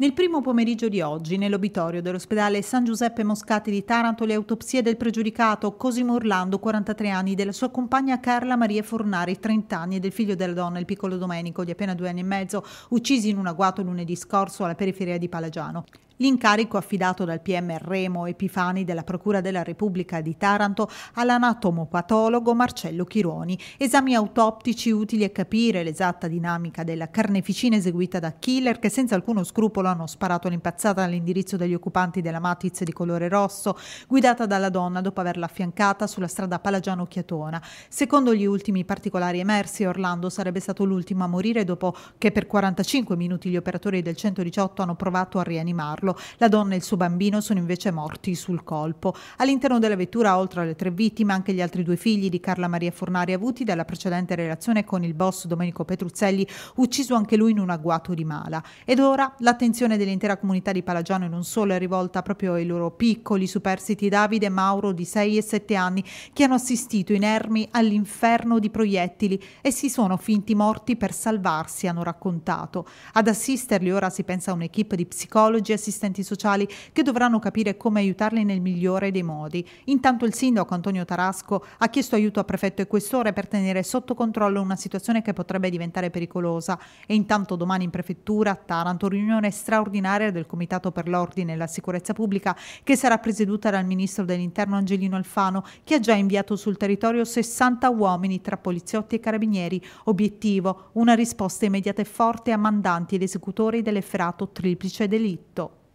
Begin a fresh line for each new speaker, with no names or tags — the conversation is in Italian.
Nel primo pomeriggio di oggi, nell'obitorio dell'ospedale San Giuseppe Moscati di Taranto, le autopsie del pregiudicato Cosimo Orlando, 43 anni, della sua compagna Carla Maria Fornari, 30 anni, e del figlio della donna, il piccolo Domenico, di appena due anni e mezzo, uccisi in un agguato lunedì scorso alla periferia di Palagiano l'incarico affidato dal PM Remo Epifani della Procura della Repubblica di Taranto all'anatomopatologo Marcello Chironi. Esami autoptici utili a capire l'esatta dinamica della carneficina eseguita da killer che senza alcuno scrupolo hanno sparato all'impazzata all'indirizzo degli occupanti della Matiz di colore rosso, guidata dalla donna dopo averla affiancata sulla strada Palagiano-Chiatona. Secondo gli ultimi particolari emersi, Orlando sarebbe stato l'ultimo a morire dopo che per 45 minuti gli operatori del 118 hanno provato a rianimarlo. Orlo. La donna e il suo bambino sono invece morti sul colpo. All'interno della vettura, oltre alle tre vittime, anche gli altri due figli di Carla Maria Fornari avuti dalla precedente relazione con il boss Domenico Petruzzelli, ucciso anche lui in un agguato di mala. Ed ora l'attenzione dell'intera comunità di Palagiano e non solo è rivolta proprio ai loro piccoli superstiti Davide e Mauro di 6 e 7 anni che hanno assistito inermi all'inferno di proiettili e si sono finti morti per salvarsi, hanno raccontato. Ad assisterli ora si pensa a un'equipe di psicologi, assistenti assistenti sociali che dovranno capire come aiutarli nel migliore dei modi. Intanto il sindaco Antonio Tarasco ha chiesto aiuto a prefetto e questore per tenere sotto controllo una situazione che potrebbe diventare pericolosa e intanto domani in prefettura a Taranto riunione straordinaria del Comitato per l'Ordine e la Sicurezza Pubblica che sarà presieduta dal ministro dell'Interno Angelino Alfano che ha già inviato sul territorio 60 uomini tra poliziotti e carabinieri. Obiettivo, una risposta immediata e forte a mandanti ed esecutori dell'efferato triplice delitto.